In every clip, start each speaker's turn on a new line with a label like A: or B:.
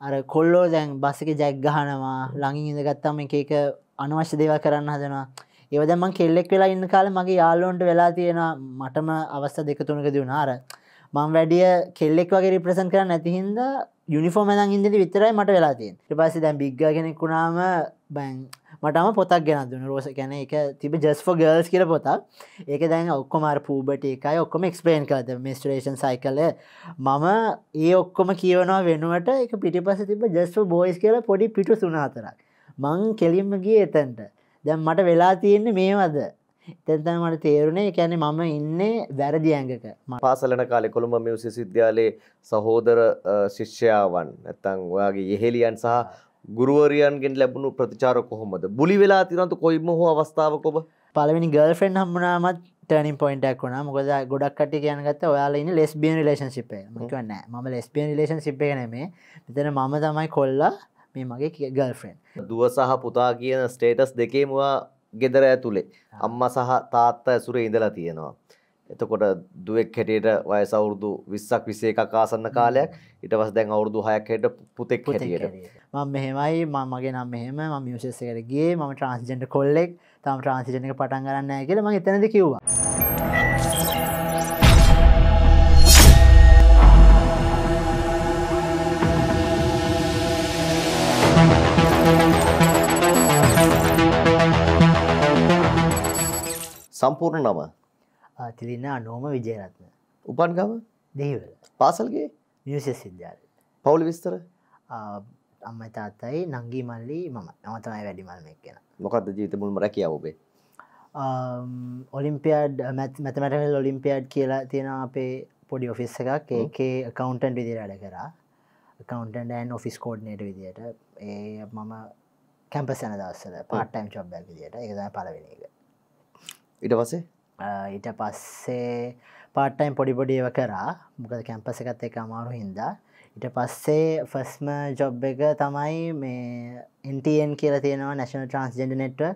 A: අර කොල්ලෝ දැන් බස්සක ජැක් ගහනවා ළඟින් ඉඳ ගත්තම එක එක අනවශ්‍ය දේව කරන්න හදනවා ඒවදමන් කෙල්ලෙක් වෙලා ඉන්න කාල මගේ යාලෝන්ට වෙලා තියෙනවා මටම අවස්ථ දෙක තුනක දුනාර මං වැඩිය කෙල්ලෙක් වගේ රිප්‍රසන් කර නැතිහින්ද යුනිෆෝර්මදන් ඉදදි විතරයි මට වෙලා තියෙන් පස දැන් බිග්ග කෙනෙක් වුණාම බැන් මටම පොතක් ගෙන දුන රෝස කැන එක තිබ ජස්ෝ ගල්ස් කියල පොතක් ඒක දැන් ඔක්කොමර පූබට එකයි ඔක්කොම එක්ස්පේන් කලද මිස්ට්‍රේෂන් සයි කල මම ඒ ඔක්කොම කියවනවා වෙනුවට එක පිටිපස තිබ ජස්ෝ බෝයිස් කියල පොඩි පිටු සුනාතරක් මං කෙලින්මගේ එතැන්ට දැම් මට වෙලා තියෙන්නේ මේවද තැන්තන් මට තේරුණේ එකැනෙ මම ඉන්නේ වැරදි ඇඟක
B: පාසලන කාලෙ කොළඹ මියසි සිද්ධාලයේ සහෝදර ශිෂ්‍යාවන් ඇත්තං ඔයාගේ යෙහෙලියන් සහ ගුරුවරියන්ගෙන් ලැබුණු ප්‍රතිචාර කොහොමද බුලි වෙලා තිරන්තු කොයිම හෝ අවස්ථාවක ඔබ
A: පලවෙනි ගල්ෆෙන්් හම්මනාමත් ටනින් පොයින්ටක් වුණා මොකද ගොඩක් කට කියන ගත ඔයාලා ඉන්න ලෙස්බියන් ලේෂන් සිිපේ මකවන්න ම ලෙස්බියන් ලේෂන් සිිපේ නෙමේ මෙතන මම තමයි කොල්ලා මේ මගේ ගල්ෆෙන්්
B: දුව සහ පුතා කියන ස්ටේටස් දෙකේමවා ගෙදර ඇතුළේ අම්ම සහ තාත්ත ඇසුරේ ඉඳලා තියෙනවා. එතකොට දුවෙක් හැටියට වයස අවුරුදු 20ක් 21ක් ආසන්න කාලයක් ඊට පස්සේ දැන් අවුරුදු 6ක් හැටියට පුතෙක් හැටියට
A: මම මෙහෙමයි මම මගේ නම මෙහෙම මම මියුසස් එකට ගියේ මම ට්‍රාන්ස්ජෙන්ඩර් කොල්ලෙක් තාම ට්‍රාන්ස්ජෙන්ඩර් එක පටන් ගන්න නැහැ කියලා මම එතනදී කිව්වා
B: සම්පූර්ණ නම
A: තිලිනා නෝම විජයරත්න උපන්ගම දෙහිවල පාසල්ගේ මියසිස් සිද්ධාල පවුලි විස්තර අම්ම තාත්තයි නංගී මල්ලි මම නමතමයි වැඩිමල්ම එක් කියෙන
B: මොකක්ද ජීත මුල්ම රැකිය ඔබේ
A: ඔලිම්පියඩ් මැතමැටහල් ඔලිම්පියඩ් කියලා තියෙන අපේ පොඩි ඔෆිස් එකක් ඒකේ කවන්ටන් විදිරට කරා කවන්ටන් ඔෆිස් කෝඩ්නයට විදියට ඒ මම කැම්ප සැන දස්සල පාටයිම් චොබ්බැ විදියට ඒකදයි පලවෙෙන එක ඉට පසේ ඊට පස්සේ පාටයිම් පොඩිපොඩිව කරා මොකද කැම්පස එකත් එක අමාරු හින්දා ඉට පස්සේ ෆස්ම ජොබ් එක තමයි මේ එන්ටන් කියල තියෙනවා නැශන ට්‍රන්ස්ජෙන්ඩ නෙට්ව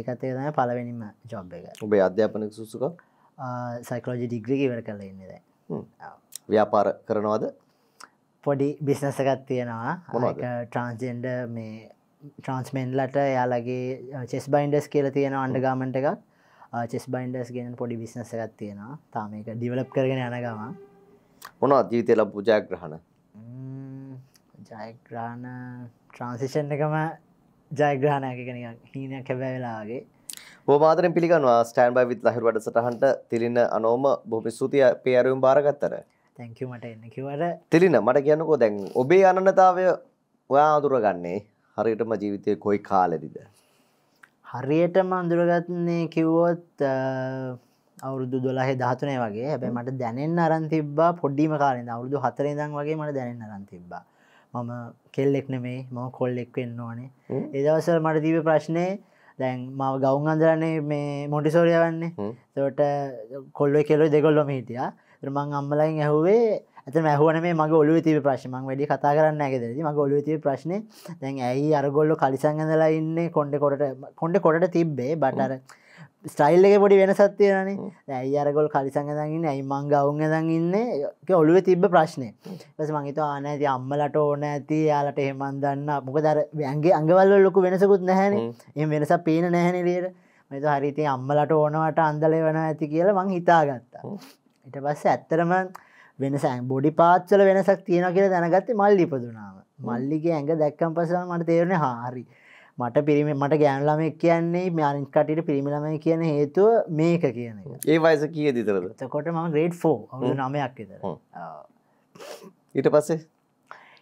A: එකත් එක තම පලවෙනිම ජොබ්
B: එක ඔබේ අධ්‍යාපනක සුසුක
A: සයිකලෝජි ඩිග්‍රී වර
B: කරල ඉන්නද ව්‍යාපාර කරනවාද
A: පොඩි බිස්නසකත් තියෙනවා ට්‍රන්ස්ජෙන්ඩ මේ ට්‍රන්ස්මෙන්ලට යාලගේ චෙස් බයින්ඩස් කියල තියෙන අන්ඩගාමට එකක් චෙස් බයින්ඩස් ගෙන පොඩි විිස්නස එකක් තියෙනවා තාමක ඩිවලප් කරගෙන යනගම
B: මොන අතීතය ලබ ජයග්‍රහණ
A: ජයග්‍රාණ ට්‍රන්සිෂන් එකම ජයග්‍රහණයකගෙන හීනයක් හැබැ වෙලාගේ
B: මාතරෙන් පිළිගන්වා ස්ටෑන් බයි විත් ලහිර වට සටහන්ට තිලින්න අනෝම බොමි සූතිය පේරුම් භාරගත්තර
A: තැංකමට එන්න කිවට
B: තිලින මට කියන්නකෝ දැන් ඔබේ අනන්නතාවය ඔයා අදුරගන්නේ හරියටම ජීවිතය කොයි කාලෙදිද
A: හරියටම අඳුරගත්න්නේ කිව්වොත් අවුරුදු දොලහෙ දාතුනය වගේ හැබැ මට දැනෙන් අරන් තිබා පොඩ්ඩීම කාලෙද අවුරුදු හතරේදන් වගේ මට දැනෙන් අරන් තිබා මම කෙල්ලෙක් නෙමේ මම කොල්ලෙක් වෙන්න ඕනේ එදවසල් මට දීව ප්‍රශ්නය දැන් මව ගෞන් අන්දරන්නේ මේ මොටිසෝරිය වන්නේ තොට කොල්ලො කෙලොයි දෙකොල්ලොම හිටිය මං අම්මලයින් ඇහුවේ ඇත මැහුවන මේ මගේ ඔලු තිබ ප්‍රශ්මන් වැඩි කතා කරන්න ඇගෙද මගේ ඔලු තිබ ප්‍රශ්න දැන් ඇයි අරගොල්ලො කලිසංගඳලා ඉන්න කොන්ඩ කොට කොන්ඩ කොට තිබ්බේ බටර ස්ටයිල් එක පොඩි වෙනසත් තියෙනනේ ඇයි අරගොල් කලිසංගදන්න ඇයි මං ගවුන්ගදන් ඉන්න ඔලුව තිබ්බ ප්‍රශ්නය පස මංහිත ආන ඇති අම්මලට ඕන ඇති යාලට හෙමන් දන්න මොක දර ඇන්ගේ අඟවල්ල ලොකු වෙනසකුත් නැහැන එ වෙනස පේන නැහැනලියට මෙත හරිතේ අම්මලට ඕනවට අන්දල වන ඇති කියලා මං හිතාගත්තා ඉට පස්ස ඇත්තරම වෙනසෑන් බොඩි පාත්සල වෙනසක් තියෙන කියල දැනගත්ත මල්ලි ඉපදුනාව මල්ලිගේ ඇඟ දැක්කම් පසම මට තේරණ හාරි මට පිරිම මට ගෑන්ලම කියන්නේ මයාරින් කටට පිරිමිලම කියන හේතුව මේක කියන
B: ඒ වයස කිය දිතරද තකොට ම ග්‍රේඩ්
A: ෆෝ නමයක් ඉතර ඊට පස්සේ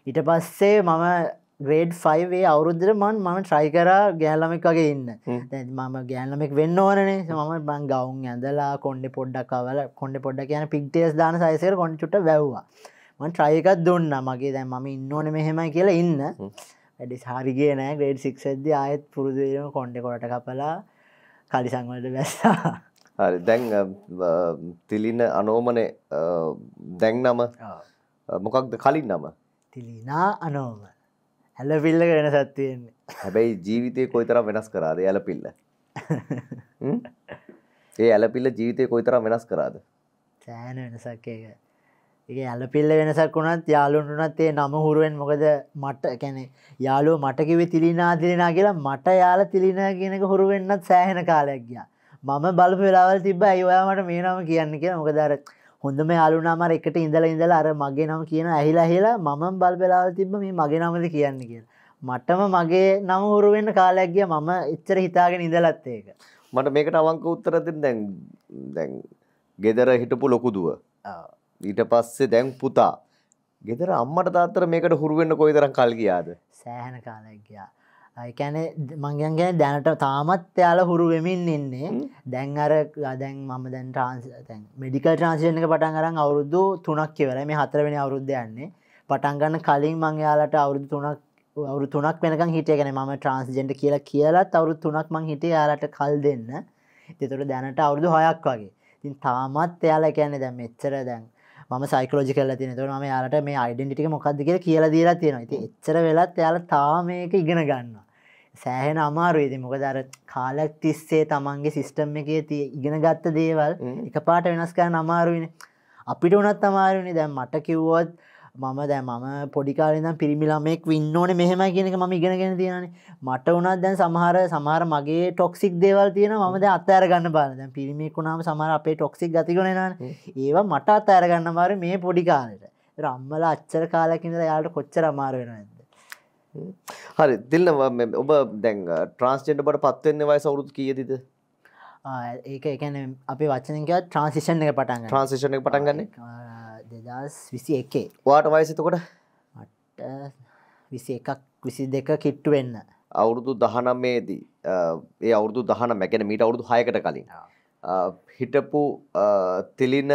A: ඊට පස්සේ මම ග්‍රේඩ් ෆයිවේ අවුරුද්දරමන් මම ට්‍රයිකරා ගෑලමෙක් වගේ ඉන්න මම ගෑලමෙක් වෙන්න ඕනේ මම බං ගවුන් ඇඳලා කොන්ඩෙ පොඩ්ඩක් අවල කොන්ඩ පොඩ්ඩ කියන පික්ටේස් දාන සයිසර කොන්චුට වැැව්වා මන් ට්‍රයිකත් දුන්න මගේ දැ මම ඉන්න ඕන මෙහෙමයි කියලා ඉන්න වැඩි සාරිගේ නෑ ග්‍රේඩ් සික්ෂද්ද ආයත් පුරුදුම කොන්ඩෙ කොට කපලා කලිසංවලට වැස්සා
B: හරි දැන් තිලින අනෝමනේ දැන් නම මොකක්ද කලින් නම
A: තිලිනා අනෝම ඇල පිල්ල වෙන සත්තියෙන්නේ
B: හැබැයි ජීවිතය කොයිතරම් වෙනස් කරාද ඇල පිල්ල ඒ ඇල පිල්ල ජීවිතය කොයිතරම් වෙනස් කරාද
A: සෑන වෙනසක් එක ඒ ඇල පිල්ල වෙනසක් වුණත් යාලුන්ටුනත් ඒ නම හුරුවෙන් මොකද මට කැනෙ යාලුව මට කිවි තිලිනා දිලිනා කියලා මට යාල තිලිනා කියනක හුරුවෙන්න්නත් සෑහෙන කාලයක් ගියා මම බලපු වෙලාවල් තිබ ඇයිවාමට මේ නම කියන්න කියලා මොකදරක් හොඳම යාලුනාමර එකට ඉඳල ඉඳලා අර මගේ නම කියන ඇහිලා හෙලා මම බල් වෙලාව තිබ මේ මගේ නමද කියන්න කිය මටම මගේ නම හුරුවෙන්න්න කාලයක්ගිය මම එච්චර හිතාගෙන ඉඳලත්තේක
B: මට මේකට අවංක උත්තරතින් දැන් දැන් ගෙදර හිටපු ලොකුදුව ඊට පස්සේ දැන් පුතා ගෙදර අම්මට තාත්තර මේකට හුරුවෙන්න්න කොයිදරම් කල්ගයාද
A: සෑහන කාලයක් ගියා එකැන මංගන්ගේ දැනට තාමත් යාල හුරු වෙමින් ඉන්නේ දැන් අර දැන් මම දැන් ට්‍රන්ස්තැන් මඩිකල් ට්‍රන්සිෂන එක පටන් අරන් අවුරුදු තුනක් කියවර මේ හතරවෙනි අවුරුද්ධ යන්නේ පටන්ගන්න කලින් මං යාලට අවුරුදු තුනක් අවුරු තුනක් වෙනක හිටයගෙන ම ට්‍රන්ස්ජෙන්ට කියලා කියලත් අවුරු තුනක් මං හිට යාලට කල් දෙන්න තෙතුර දැනට අවුරුදු හොයක් වගේ තින් තාමත් එයාල කියන්නේ දැම් එච්චර දැන් ම සයිකලෝජි කල තින තුර ම යාලට මේ අයිඩෙන්ටික මොක්ද කියල කියල දීලා තියෙනවා ති එච්චර වෙලත් යාල තාමයක ඉගෙන ගන්න සෑහෙන අමාරුවේද මොකදර කාලක් තිස්සේ තමන්ගේ සිිස්ටම් එකේ තිය ඉගෙන ගත්ත දේවල් එක පාට වෙනස්කර අමාරුවෙන අපිට උනත් අමාරුවනි දැම් මට කිව්වොත් මම දැ මම පොඩිකාලනම් පිරිමිලාමෙක් වින්න ඕන මෙහෙම කියනක ම ඉගෙනගෙන තියෙන මට වනත් දැන් සමහර සමාර මගේ ටොක්සික් දේවල් තියෙන මද අත්තෑරගන්න බල දැ පිරිමිකුණාම සමර අපේ ටොක්සික් ගතිකෙනන ඒවා මට අත්තෑරගන්න බාර මේ පොඩිකාලට රම්මල අච්චර කාලකින්ද යාට කොච්චර අමාරුවෙන ඇද
B: හරි දිල්න ඔබ දැන් ට්‍රන්ස්ජෙන්ඩබට පත්වවෙන්න වයි සවරුත් කියදිද
A: ඒක එකන අපි වචනක ට්‍රන්සිෂන් එක පටන් ට්‍රන්සිෂන එක පටන්ගන්න දෙදස් විසි එකේ වාට වයසතකොට මට විසි එකක් විසි දෙක කිට්ටු වෙන්න
B: අවුරුදු දහනමේදී ඒ අවුරුදු දහන මැකෙන මීට අවුරුදු හයකට කලින් හිටපු තිලින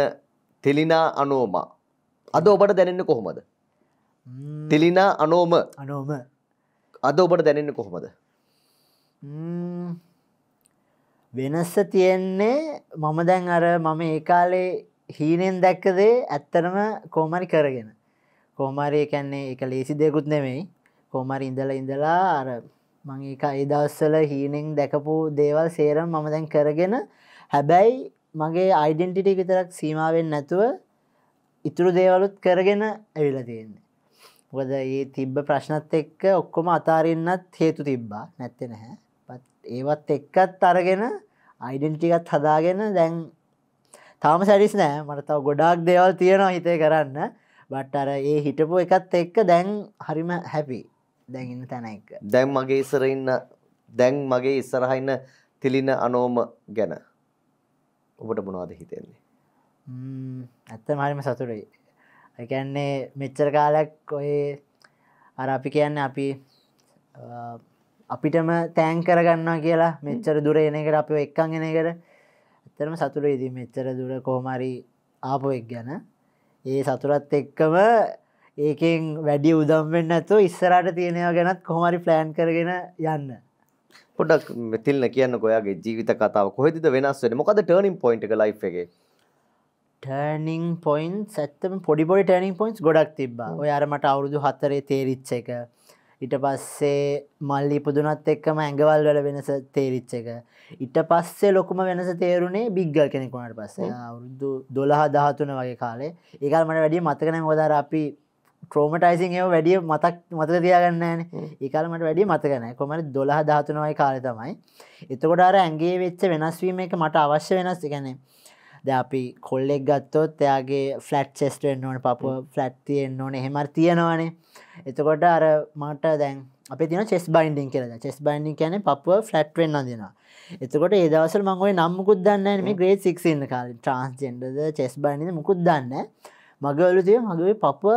B: තිලිනා අනෝම අද ඔබට දැනෙන්න කොහොමද තිලිනා අනෝම අනෝම අද ඔබට දැනෙන්න කොහොමද
A: වෙනස්ස තියෙන්නේ මම දැන් අර මම ඒ කාලේ හීනෙන් දැක්කදේ ඇත්තටම කෝමරි කරගෙන කෝමාරය කැන්නේ එක ලේසි දෙකුත් නෙමෙයි කෝමරි ඉඳල ඉඳලා අර මං එක අයිදවස්සල හීනෙන් දැකපු දේවල් සේරම් මම දැන් කරගෙන හැබැයි මගේ අයිඩෙන්ටිටි විතරක් සීමාවෙන් නැතුව ඉතුරු දේවලුත් කරගෙන ඇවිල තියෙන්නේ ගොද ඒ තිබ්බ ප්‍රශ්නත් එක්ක ඔක්කොම අතාරන්නත් හේතු තිබ්බා නැත්ත නැහැ ඒවත් එක්කත් අරගෙන අයිඩෙන්ටිකත් හදාගෙන දැන් තාම සැරිස් නෑ මට තව ගොඩාක් දේවල් තියෙනවා හිතේ කරන්න බට් අර ඒ හිටපු එකත් එක්ක දැන් හරිම හැපි දැන්ඉන්න තැන එක
B: දැන් මගේ ඉස්සරඉන්න දැන් මගේ ඉස්සරහන්න තිලින අනෝම ගැන ඔබට මොනවාද හිතෙන්නේ
A: ඇත්ත මරිම සතුරයි එකන්නේ මෙච්චර කාලක් ඔය අර අපි කියන්න අපි අපිටම තෑන් කරගන්නවා කියලා මෙච්චර දුර එන එකට අප එක්කන් එන එකට ඇතරම සතුර ඉදි මෙච්චර දුර කෝමරි ආපොෙක් ගැන ඒ සතුරත් එක්කම ඒකෙන් වැඩි උදම්වෙන්න ඇතු ඉස්සරට තියෙනවා ගැනත් කොහමරි ප්ලෑන් කරගෙන යන්න
B: පොඩක් මෙතිල්න කියන්න කොයාගේ ජීවිත කතාව කොහෙද වෙනස් වෙන මොකද ටර්නිින් පොයින්ට ලයි් එක ටර්නිින්
A: පොයින් සැත්තම පොඩිබොඩි ටර්නිින් පොයින්ස් ගොඩක් තිබ ඔයාරමට අවුරුදු හතරේ තේරිච්ච එක ඉට පස්සේ මල්ලි පුදුනත් එක්කම ඇඟවල් වල වෙනස තේරිච්ච එක ඉට පස්සේ ලොකුම වෙනස තේරුණේ බිග්ගල් කෙනෙකුණට පස්සේ අවුරුදු දොළහ දහතුන වගේ කාලේ ඒකල් මට වැඩිය මතකන හොදර අපි ට්‍රෝමටයිසින් ඒ වැඩිය මතක් මතක තියාගන්න න ඒකාලමට වැඩි මතකන කොමට දොළහ දහතුනවයි කාලය තමයි එතකොටාර ඇගේ වෙච්ච වෙනස්වීම එක මට අවශ්‍ය වෙනස් එකනේ ද අපි කොල්ලෙක් ගත්තොත් එයාගේ ෆලට් චෙස්ටෙන් ඕන පපු ෆලට් තියෙන් ඕන හෙමර තියෙනවානේ එතකොට අර මට දැන් අප තින චෙස් බයින්ඩින් කරද චෙස් බයින්ඩින් කියන පපුව ෆලට් වෙන්න දෙෙන එතකොට ඒදවසල් මංගුවේ නම්මුකුත් දන්න මේ ග්‍රේට සික්න්න කාල ට්‍රන්ස්ජෙන්ඩද චෙස් බයින්ඩ මුකුත් දන්න මගවලු තිය මගේ පපුව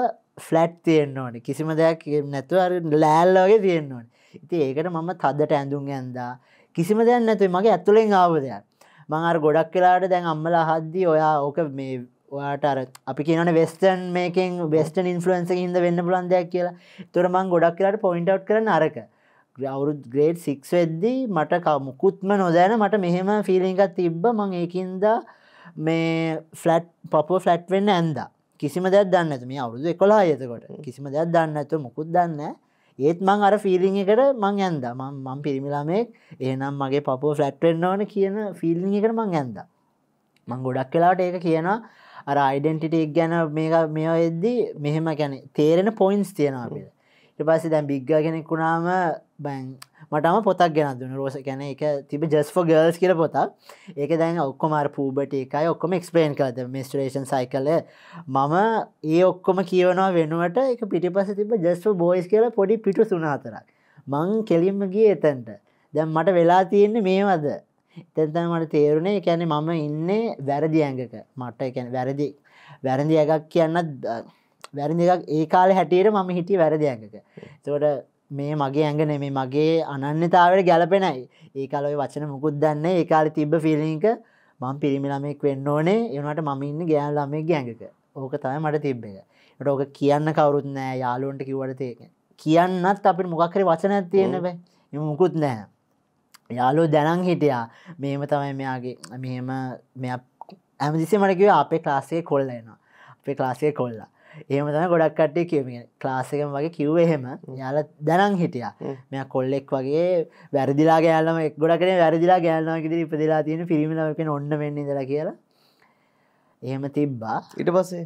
A: ෆලට් තියෙන්න්න ඕන කිසිම දෙයක් නැතුව අර ලෑල්ලෝගේ තියෙන්න්න ඕන ඉති ඒකට මම තදට ඇඳුම් ඇන්දා කිසිම දෙයක් නැතුව මගේ ඇතුළෙන් ආව දෙයක් මංර ගොඩක් කලාට දැන් අම්මල හද්දී ඔයා ඕක මේ ට අර අපි කියන වෙස්ටන් මේකෙන් වෙස්ටන් ඉන්ෆලුවන්ස හිද වෙන්න පුලන්දයක් කියලා තුර මං ගොඩක් කියලාට පොයින්ට් කරන අරක ග්‍රවරුත් ග්‍රේඩ් සික්ස් වෙද්දී මට මුකුත්ම නොදෑන මට මෙහෙම ෆිලිංගත් තිබ්බ මං ඒකින්ද මේ ෆලට් පපුව ෆලට් වෙන්න ඇන්දා කිසිම දෙයක් දන්න ඇතුම අවුරුදු එකොලා යතකොට කිසිම දෙයක් දන්න ඇතු මුකුත් දන්න ඒත් මං අර ෆිල්ලිං එකට මං ඇන්ද මං පිරිමිලාමෙක් ඒනම් මගේ පපුෝ ෆලට්වෙන්න ඕන කියන ෆිල්ලිං එකට මං ඇන්ද මං ගොඩක් කලාට ඒක කියනවා අර අයිඩෙන්ටිටක් ගැන මේ මේ එද්දි මෙහෙම ගැන තේරෙන පොයින්ස් තියෙනවාට පස්සේ දැන් බිග්ග කෙනෙක් වුණාම බැන් මටම පොතක් ගෙනත් දුන්න රෝස ගැන එක තිබ ජස්ෝ ගල්ස් කියල පොතක් ඒක දැන් ඔක්කොමර පූබට එකයි ඔක්කොම එක්ස්පලේන් කලද මිස්ටරේෂන් සයිකල මම ඒ ඔක්කොම කියවනවා වෙනුවට එක පිටිපස තිබ ජස්ෝ බෝයිස් කියල පොඩි පිටු සුනාතරක් මං කෙලින්මගේ එතැන්ට දැම් මට වෙලා තියෙන්නේ මේවද එතැන්තන් මට තේරුණේ එකැන මම ඉන්නේ වැරදි ඇඟක මට එකැන වැරදි වැරදි ඇගක් කියන්නත් වැරදි එකක් ඒ කාල හැටියට මම හිටිය වැරදි ඇඟක තොට මේ මගේ ඇඟන මේ මගේ අනන්‍යතාවට ගැලපෙනයි ඒ කලොයි වචන මුකුත් දන්න ඒ කාල තිබ්බ ෆිලික මං පිරිමිලමෙක් වෙන්න ඕනේ එනට මඉන්න ගෑන් ළමේ ගැඟක ඕක තමයි මට තිබ්බක ට ඕක කියන්න කවරුත් නෑ යාලුවන්ට කිවටතයක කියන්නත් අපිට මොකක්කරි වචනත් තියෙනබ මුකුත් නෑ යාලෝ දැනං හිටියා මේම තමයි මෙයාගේ මෙම ඇමදිසි මටකිව අපේ ක්ලාසේ කොල්ලනවා අපේ ක්ලාසය කොල්ලා ඒම තම ගොඩක් කට්ටේ කියමින් ක්ලාසිකම වගේ කිව්ව එහෙම යාල දැනන් හිටියා මෙ කොල්ලෙක් වගේ වැරදිලා ගෑලම ගොඩකන වැරදිලා ගෑල්නකිද ඉපදිලා තියෙන පිරිමිලමකෙන ඔන්න වෙන්නේ දර කියලා එහෙම තිබ්බා ඉට පස්සේ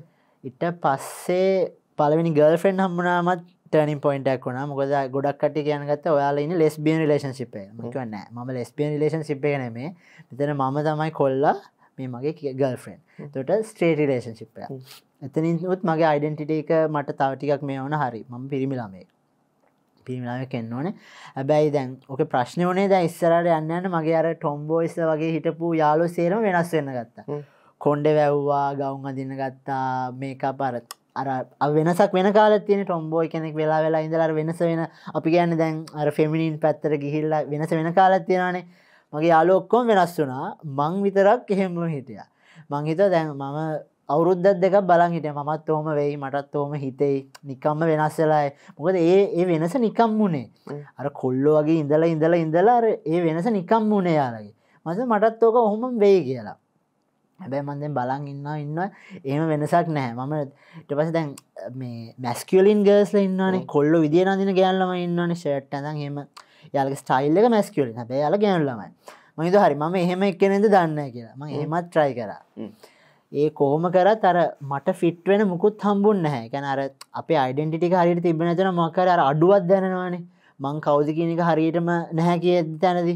A: ඉට පස්සේ පළවෙනි ගල්ෆෙන්් හම්බනාමත් ටනින් පොයින්ටක් වුණ මොකද ගොඩක් කට කියනගත ඔයාල ඉන්න ලෙස්බියන් ලේෂන් සිිපේ මකවන්න ම ලෙස්බියන් ලේෂන් සිිපේ නෙමේ මෙතන මම තමයි කොල්ලා මේ මගේ ගල්ෆන් තොට ස්ට්‍රේ රිලේශන්ශිප්ය එතනින්ත් මගේ අයිඩෙන්ටිට එක මට තවටිකක් මේ ඕන හරි මම පිරිමිලාමේ පිරිමිලාම කෙන්න ඕන ඇබැයි දැන් ඕක ප්‍රශ්න ඕනේ දැ ඉස්සරට යන්නන්න මගේ අර ටොම්බෝයිස වගේ හිටපු යාලෝ සේරම වෙනස් වෙන්න ගත්තා කොන්ඩ වැැව්වා ගෞන් අදින්න ගත්තා මේක පරත් අර වෙනසක් වෙන කාල තියෙන ටොම්බෝයි කෙනෙක් වෙලා වෙලා ඉඳලා වෙනස වෙන අපි ගැන්න දැන් අර ෆෙමිනින් පැත්තර ගිහිල්ලා වෙනස වෙන කාලත් තියෙනනේ මගේ යාලෝක්කොම් වෙනස් වුනා මං විතරක් එහෙම හිටිය මංහිත දැන් මම අවුරුද්ධ දෙක බලන් හිට මත් ෝම වෙයි මටත් ෝම හිතෙයි නිකම්ම වෙනස්සලායි මොකද ඒ ඒ වෙනස නිකම් වුණේ අර කොල්ලෝ වගේ ඉඳලා ඉඳලා ඉඳලා ඒ වෙනස නිකම් වුණේ යාලගේ මස මටත් ඕක ඔහොම වෙයි කියලා හැබැ මන්දෙන් බලන් ඉන්න ඉන්න ඒම වෙනසක් නෑ මමට පස දැන් මේ මැස්කලින් ගර්ස්ල ඉන්නන කොල්ල විදිිය නදින ගෑල්ලම ඉන්නන ෂට්ට හම යාලගේ ස්ටයිල්ලක මැස්කවල හැබේ යාල ගැනුලමයි මහිද හරි මම එහෙම එක්කනෙද දන්න කියලා ම එහෙමත් ට්‍රයි කරා ඒ කෝම කර තර මට ෆිට්වෙන මුකුත් හම්බුන් නැහැ ගැන අර අප අයිඩෙන්ටික හරියට තිබෙන තන මකර අර අඩුවත් දැනවානේ මං කෞදිකනික හරියටම නැහැ කිය තැනදි.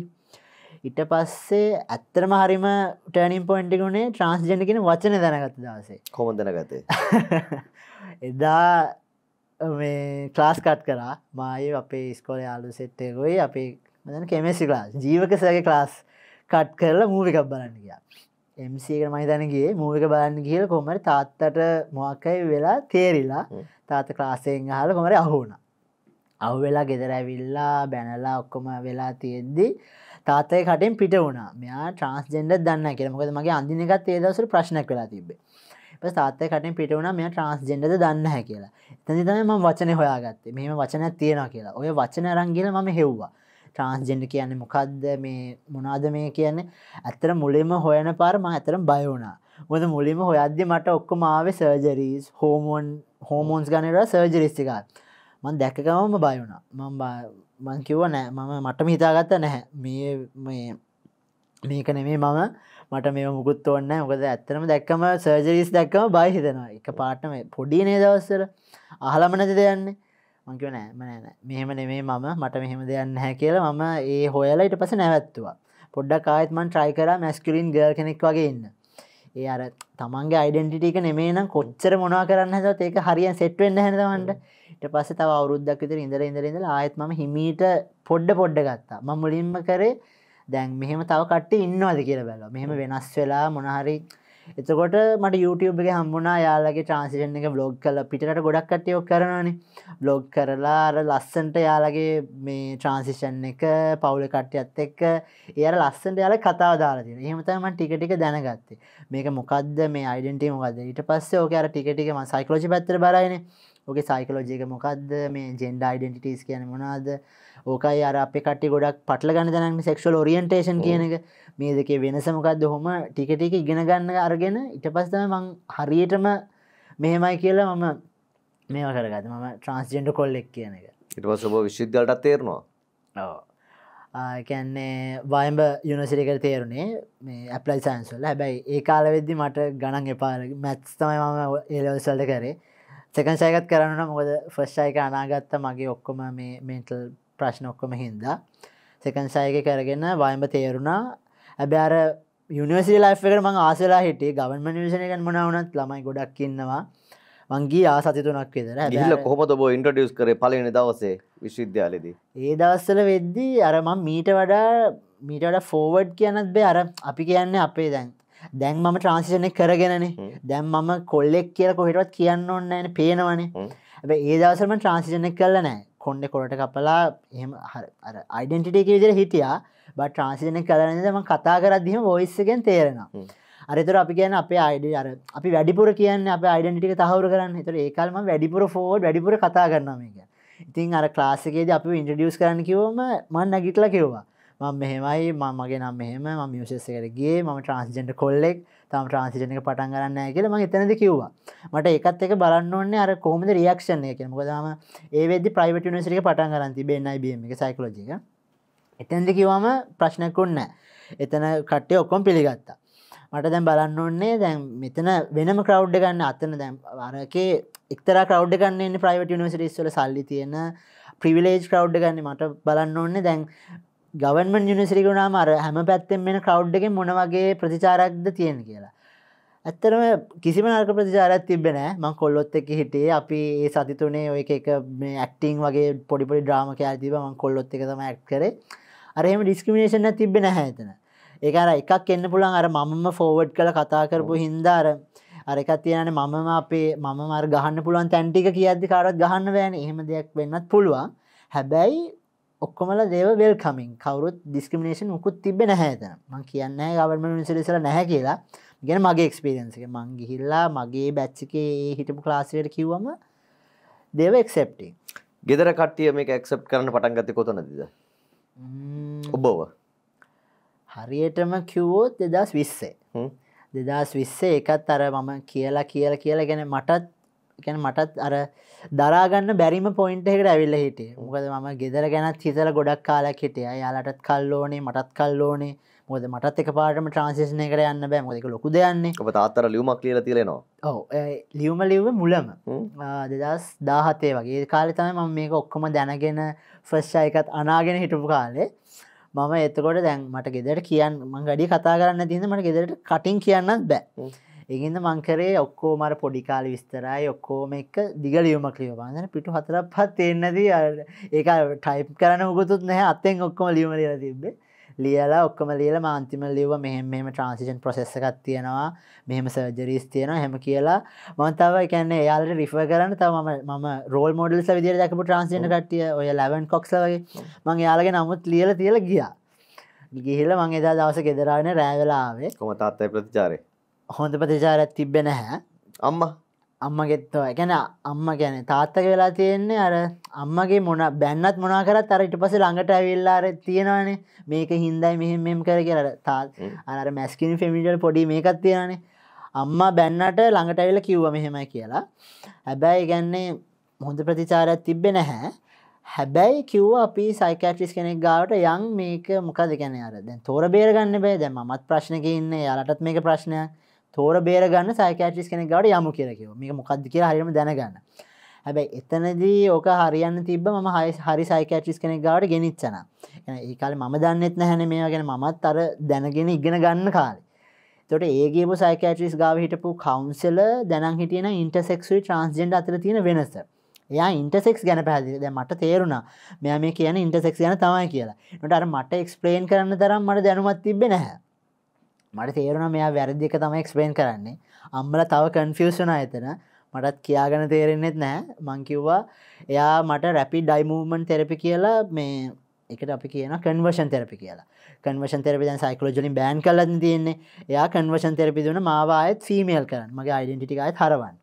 A: ඉට පස්සේ ඇත්තරම හරිම ටර්නිම් පොයින්ටිකුණේ ට්‍රන්ස්ජනකෙන වචන දැනගත දවසේ
B: කොමදනගතේ
A: එදා මේ ක්ලාස් කට් කරා මාය අපේ ස්කොල යාලු සෙට්ටයකොයි අපි මදන කෙමෙසි ලාස් ජීවකසගේ ක්ලාස් කට් කරලා මූවිකක් බලන්න ගියා එමසක මහිතනගේ මූවික බලන්න කියල කොමට තාත්තට මොක්කයි වෙලා තේරිලා තාත ක්ලාසයෙන් හල කොමට අහුුණ අහු වෙලා ගෙදරැවිල්ලා බැනලා ඔක්කොම වෙලා තියෙද්දි තාත්තය කටෙන් පිට වුණා මෙයා ට්‍රන්ස්ජෙන්ඩ දන්න කියලමකද මගේ අඳිනකත් ඒදවසට ප්‍රශ්නක් වෙලා තිබේ තාත්තය කටින් පිටවුණ මෙ ට්‍රන්ස්ජෙන්ඩ දන්න හැ කියලා තැති තම ම වචනය හොයාගත්තේ මෙම වචනයක් තියෙන කියලා ඔය වචන රංගෙන මම හෙව්වා ට්‍රන්ස්ජෙන්ඩ කියන්නේ මොකක්ද මේ මොනාද මේ කියන්නේ ඇත්තර මුලින්ම හොයන පාරම ඇතරම් බයවුණා මොද මුලින්ම හොයද්‍ය මට ඔක්කොම ආවේ සර්ජරීස් හෝමෝන් හෝමෝන්ස් ගනර සර්ජරිස්තිකත් මන් දැකකවම බයවුණා මං කිව්ව නෑ මම මටම හිතාගත්ත නැහැ මේ මේ මේක නෙමේ මම මට මේ මුකුත් ඔන්න ඔකද ඇත්තනම දැක්කම සර්ජරිස් දැක්කම බයි හිතෙනවා එක පාටම පොඩි නේදවස්සර අහලමනද දෙයන්නේ මංකව නෑ මනෑ මෙහෙම නෙමේ මම මට මෙහෙම දෙයන්න හැ කියලා මම ඒ හොයලයිට පස නැවැත්තුවා පොඩ්ඩක් ආයත්මන් ට්‍රයි කර මැස්කලින් ගර් කෙනෙක් වගේ ඉන්න ඒ අර තමන්ගේ අයිඩෙන්ටිටක නෙමේ නම් කොච්චර මොනා කරන්න හැත ඒක හරියන් සෙට්වෙන්න හැඳවන්ට ට පස තව අවරුද්දක්විතර ඉඳර ඉඳරඉඳල ආයත්ම හිමීට පොඩ්ඩ පොඩ්ඩ ගත්තා ම මුලින්ම කරේ දැන් මෙහෙම තව කට්ට ඉන්නවාද කියලා බැල මෙහෙම වෙනස් වෙලා මොනහරි එතකොට මට YouTube එක හම්බුණා යාලගේ ට්‍රන්සිෂන් එක බ්ලොග් කල පිටට ගොඩක්ටයෝ කරනනේ බ්ලොග් කරලා අර ලස්සන්ට යාලගේ මේ ට්‍රන්සිෂන් එක පවුල කට්ටයත් එක්ක එයට ලස්සන්ට යාල කතා දාලති එහමතම ටිකටික දැනගත්තේ මේක මොකක්ද මේ අයිඩෙන්ටේ මොකද ඊට පස්සේ ඕක අර ටිකටික ම සයිකලෝජි පැත්තර බරයිනේ ඕක සයිකලෝජයක මොකක්ද මේ ජෙන්ඩ යිඩෙන්ටිටස් කියන මොනාද ඕකයි අර අප කට ගොඩක් පටල ගන්න දනන්න සෙක්ෂල් ඔරියන්ටේෂන් කියනක මේ දෙකේ වෙනසමකක්ද හොම ටිකටක ඉගෙන ගන්න අරගෙන ඉට පස්සම මං හරියටම මෙහෙමයි කියලා මම මේවා කරගත මම ට්‍රන්ස්ජෙන්ඩ කොල්ලෙක් කියන එක
B: ඉටවස ඔබ විශ්ද්ධලටත් තේරනවා
A: කැන්නේ වයම්බ යුනිසිරිකට තේරුණේ මේ ඇපලයි සයින්සුල් හැබැයි ඒ කාලවෙද්දි මට ගණන් එපාල මැත්ස් තමයි මම ඒලවසල්ට කරේ සකන් සයකත් කරන්න මොකද ෆස්්සායක අනාගත්ත මගේ ඔක්කොම මේ මේන්ටල් ප්‍රශ්න ඔක්කොම හින්දා සකන් සයක කරගෙන වයම තේරුණා ඇබෑර යනිවර්සි ලයිෆ්කට මං ආසලා හිටිය ගවන්ම නිවේශනයකන් මොනවනත් ළමයි ගොඩක් ඉන්නවා මංගේ ආසතිතුනක් වෙදර ඉල්ල
B: කොහොමත බෝ ඉන්ට්‍රඩියස් කර පලන දවසේ විශ්විද්‍යාලෙදී.
A: ඒ දවස්සල වෙද්දී අරමං මීට වඩා මීට වඩ ෆෝවඩ් කියනත් බේ අර අපි කියන්නේ අපේ දැන් දැන් මම ට්‍රන්සිෂන කරගෙනනේ දැන් මම කොල්ලෙක් කියල කොහෙටවත් කියන්න ඔන්න න පේනවනේ ඒ දවසම ට්‍රන්සිෂන කරල නෑ කොන්ඩ කොලට කපලා එහම අයිඩෙන්ටිටක විදිර හිටියා බට ට්‍රන්සිෂන කරනදම කතා කරදදිම වොයිස්සගෙන් තේරෙනවා අරතුර අපි කියන අප අයිඩ අර අපි වැඩිපුර කියන්න අප අයිඩටික තහවර කරන්න තර ඒකල්ම වැඩිපුර ෆෝඩ් වැඩිපුර කතා කරනම එක ඉතින් අර ක්ලාසිකේද අපි ඉන්ටඩියස් කරන්න කිවම මන් නැගිටල කිව්වා මම මෙහෙමයි මම මගේ නම් මෙහෙම ම මියසෙසකරගේ මම ට්‍රන්ස්ජෙන්ට කොල්ලෙක් තම ට්‍රන්සිජනක පටන් කරන්න කියල ම එතනද කිව්වා මට එකත් එක බලන්න ඕන්නේ අර කොහොමද රියක්ෂණය කියෙන මොකදම ඒවෙද ප්‍රයිවට නිසිරික පටන් කරන්ති බෙන්න්නයි බියම එක සයිකලෝජික එතන්දි කිවම ප්‍රශ්නකුන්න එතන කට්ටය ඔක්කොම් පිළිගත්තා මට දැම් බලන්න ඕන්නේ දැන් මෙතන වෙනම කරව්ඩ ගන්න අතන දැම් අරකේ එක්තර කරව්ඩ ගන්න ප්‍රයිවට නිසිරිස්වල සල්ලි තියෙන ප්‍රිවිලේජ් කරව්ඩ ගන්න මට බලන්න ඕන්නේ දැන් ගවන්මන් යුනිසිරිකුණාම අර හැම පැත්තෙන් මෙෙන කවුඩ් එක මොන වගේ ප්‍රතිචාරක්ද තියෙන කියලා. ඇත්තරම කිසිම නර්ක ප්‍රතිචාරත් තිබෙනෑ මං කොල්ලොත් එක හිටේ අපි ඒ සතිතුනේ ඔය එක මේ ඇක්ටිං වගේ පොඩිපොඩි ්‍රාමක ඇතිබ මං කොල්ලොත් එක තම ඇක් කරේ අරහෙම ඩිස්කමිනේෂන තිබෙන හැතන ඒ අර එකක් එන්න පුළන් අර මම ෆෝවඩ් කළ කතා කරපු හින්දාර අරකත් තියෙනන මම අපේ මම මර ගහන්න පුළුවන් තැන්ටික කියද්දි කාරත් ගහන්න වෑන එහෙම දෙයක් වෙන්නත් පුළුවන් හැබැයි ඔක්කොමල දේව වෙල් කමින් කවරුත් ඩිස්ක්‍රමිනේෂන් උකුත් තිබ නැහැතන මං කියන්න ගවර්ම නිසලෙසල නැහැ කියලා ගැන මගේ එක්ස්පිරන්සික මං ගිහිල්ලා මගේ බැච්චිකේ හිටපු ක්ලාසියට කිව්වම දෙව එක්සෙප්ටි
B: ගෙදර කට්ටිය මේ එක්සප් කරන පටන්ගත කොතනදද ඔබව
A: හරියටම කිව්වෝත් දෙදස් විස්සේ දෙදස් විස්සේ එකත් අර මම කියලා කියල කියලා ගැන මටත් ගැන මටත් අර දරාගන්න බැරිම පොයින්ට්හකට ඇවිල්ල හිටිය මොකද ම ගෙදර ගැනත් හිතල ගොඩක් කාලක් හිටිය යාලටත් කල්ලෝනේ මටත් කල්ලෝනේ මොද මටත් එක පාටම ට්‍රන්සිේෂනය කර යන්න බෑ මොදක ලොකු දෙයන්නේ
B: ඔබ තාත්තර ලියුමක් කියල තිලෙනවා
A: ඔව ලියවම ලිව්ව මුලම දෙදස් දාහතේ වගේ කාලතම ම මේක ඔක්කොම දැනගෙන ෆස්්ෂයකත් අනාගෙන හිටපු කාලේ මම එතකොට දැන් මට ගෙදට කියන්න මං ගඩි කතා කරන්න තින්න මට ගෙදරට කටින් කියන්නත් බෑ එගන්න මංකරේ ඔක්කෝ මර පොඩිකාල විස්තරයි ඔක්කෝම එක දිගලියුමක් ලියවබාදන පිටු හතරක් පත් එන්නදී ඒක ටයිප් කරන උගතුත් නැහැ අත්තෙන් ඔක්කොම ලියමලිය තිබ්බේ ලියලා ඔක්කම ලියල මාන්තිම ලිව මෙහම මෙම ට්‍රන්සිෂන් ප්‍රසෙස්සකත් තියෙනවා මෙහම සර්ජරීස් තියෙනවා හැම කියලා මන්තාව එකන්නේ යාලට රිෆ කරන්න තම ම රෝල් මොඩල් සවිදිර දැකපු ට්‍රන්සින කටිය ඔය ලැවන් කොක්ස වගේ මං යාලගේ නමුත් ලියල තියල ගියා ගිහිල මං එදා දවස ගෙදරාන රෑවෙලාවේ කොමතාත්තය ප්‍රතිචාරය හොඳ ප්‍රතිචාරත් තිබ්බෙන හැ අම්ම අම්ම ගෙත්තව ගැන අම්ම ගැන තාත්තක වෙලා තියෙන්නේ අර අම්මගේ මොන බැන්නත් මොනාකරත් අරට පස ළඟට ඇවිල්ලාර තියෙනවානේ මේක හින්දයි මෙහෙම මෙම කර කියර තාත් අර මැස්කින් ෆෙමිටල් පොඩි මේකත් තියෙනනේ අම්මා බැන්නට ළඟට ඇවිල කිව්ව මෙහෙමයි කියලා හැබැයි ගැන්නේ හොඳ ප්‍රතිචාරත් තිබ්බෙන හැ හැබැයි කිව්ව අපි සයිකට්‍රිස් කෙනෙක් ගාවට යං මේක මොකද ගැන අර දැන් තෝර බේරගන්න බෑ දැම මත් ප්‍රශ්නක ඉන්න යාලටත් මේක ප්‍රශ්නයක් තෝර බේරගන්න සයිකෑටිස් කෙනෙක් ගවට යමු කියරකිව මේක මොකක්ද කිය හරිම දැනගන්න හැබැයි එතනදී ඕක හරියන්න තිබ ම හයි හරි සයිකෑටිස් කෙනෙක් ගවට ගෙනනිච්චන ඒකාල ම දන්නෙත් නැහැන මේ ගැන මත් අර දැනගෙන ඉගෙන ගන්න කාලේ තොට ඒගේපු සයිකෑටිස් ගාව හිටපු කවන්සල දැනන් හිටියන ඉන්ටසෙක්ුයි ට්‍රන්ස්ජෙන්ඩ අතර තියෙන වෙනස යා ඉන්ටසෙක් ගැන පැදිද මට තේරුණා මෙයා මේ කියන ඉන්ටසෙක් ගැන තමයි කියලා නොට අර මට එක්ස්පලේන් කරන්න තරම් මට දැනුමත් තිබෙන නැහැ මට තේරුණ මෙයා වැරදික තම එක්ස්පේන් කරන්නේ අම්මල තව කන්ෆියෂන ඇතන මටත් කියාගෙන තේරෙන්නෙත් නෑ මංකිව්වා එයා මට රැපි ඩයිමූමන් තෙරපි කියලා මේ එකට අපි කියන කන්වර්ෂන් තෙරපි කියලා කන්වර්ෂන් තෙරපි දැන් සයිකලෝජලින් බෑන් කලන්න තියෙන්නේ එයා කන්වර්ෂන් තෙරපි දුන මාවායත් ෆීමේල් කරන්න මගේ අයිඩෙන්ටිකයිත් හරවන්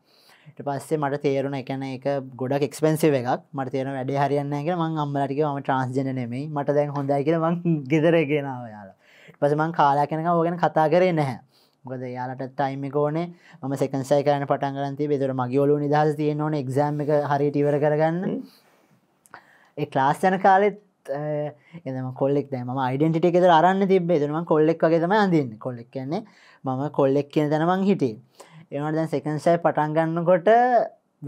A: ට පස්සේ මට තේරුණ එකන එක ගොඩක් එක්ස්පෙන්සිව එකක් මට තේරන වැඩ හරියන්නගේ මං අම්මලටික ම ට්‍රන්ස්ජන නෙමයි මට දැන් හොඳයි කියල මං ගෙදරගෙනාව යාලා පසමං කාලා කෙනක ඕගෙන කතා කරේ නැහැ මොකද යාලට ටයිම කෝනේ ම සකන්සයි කරන පටන් කරන්ති බෙතර මගේවලු නිදහස තියෙන ඕන එක්ෂම එක හරිටවර කරගන්න ඒ ක්ලාස් යන කාලෙත් එම කොල්ෙක් දෑම යිඩෙන්ටිට එකෙතර අරන්න තිබේ තුනම කොල්ලෙක් වගේතම අඳන්න කොල්ලෙක් කියන්නේ මම කොල්ලෙක් කියන තැනමං හිටේ එවට දැන් සකන්සයි පටන්ගන්නකොට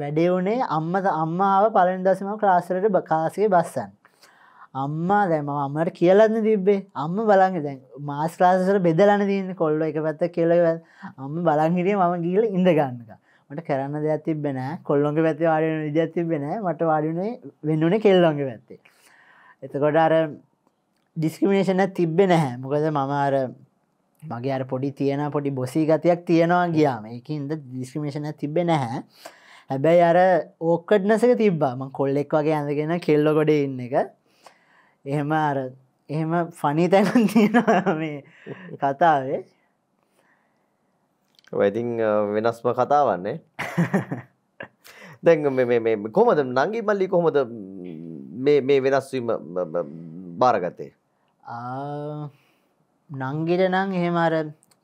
A: වැඩේ වනේ අම්මද අම්මාව පලනිදසම ක්ලාස්සරට බකාසගේ බස්සන් අම්මා දැම අමට කියලන්න තිබේ අම්ම බලන්න දැන් මාස් ලාසට බෙදලන දන්න කොල්ල එක පත්ත කියලව අම්ම බලංහිරිය මම ගීල ඉඳගන්නක මට කරන්න දෙයක් තිබෙනෑ කොල්ලොන්ගේ පැති වාඩන විදයක් තිබෙන මට වාඩුනේ වෙන්නුනේ කෙල්ලොන්ගේ පැත්තේ එතකොට අර ඩිස්ක්‍රමිනේෂන තිබ්බෙ නැහැ මොකද මම අර මගේ අර පොඩි තියෙන පොඩි බොසී ගතියක් තියෙනවා ගියාම එකින්ද දිස්ක්‍රමේෂන තිබෙ නැහැ හැබැයි අර ඕකඩ්නසක තිබ්බා ම කොල්ලෙක් වගේ ඇඳගෙන කෙල්ලොකොඩ ඉන්න එක එහෙම අර එහෙම ෆනි තැනන් තියෙනවා මේ කතාවේ
B: ඉතින් වෙනස්ම කතාවන්නේ දැන් කොමද නංගි මල්ලි කොහොමද මේ වෙනස්වීම බාරගතේ
A: නංගිට නං එහෙම අර